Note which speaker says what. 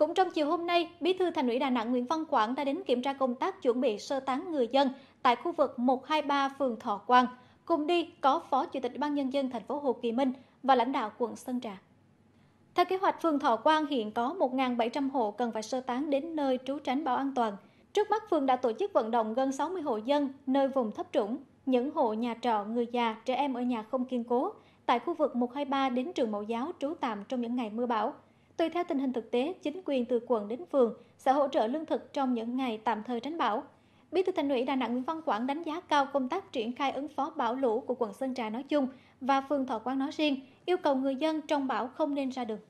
Speaker 1: Cũng trong chiều hôm nay, Bí thư Thành ủy Đà Nẵng Nguyễn Văn Quảng đã đến kiểm tra công tác chuẩn bị sơ tán người dân tại khu vực 123 phường Thọ Quang. Cùng đi có Phó Chủ tịch Ban nhân dân thành phố Hồ Chí Minh và lãnh đạo quận Sơn Trà. Theo kế hoạch, phường Thọ Quang hiện có 1.700 hộ cần phải sơ tán đến nơi trú tránh bảo an toàn. Trước mắt, phường đã tổ chức vận động gần 60 hộ dân nơi vùng thấp trũng, những hộ nhà trọ, người già, trẻ em ở nhà không kiên cố, tại khu vực 123 đến trường mẫu giáo trú tạm trong những ngày mưa bão – Tùy theo tình hình thực tế, chính quyền từ quận đến phường sẽ hỗ trợ lương thực trong những ngày tạm thời tránh bão. Bí thư Thành ủy Đà Nẵng Nguyễn Văn Quảng đánh giá cao công tác triển khai ứng phó bão lũ của quận Sơn Trà nói chung và phường Thọ Quang nói riêng, yêu cầu người dân trong bão không nên ra đường.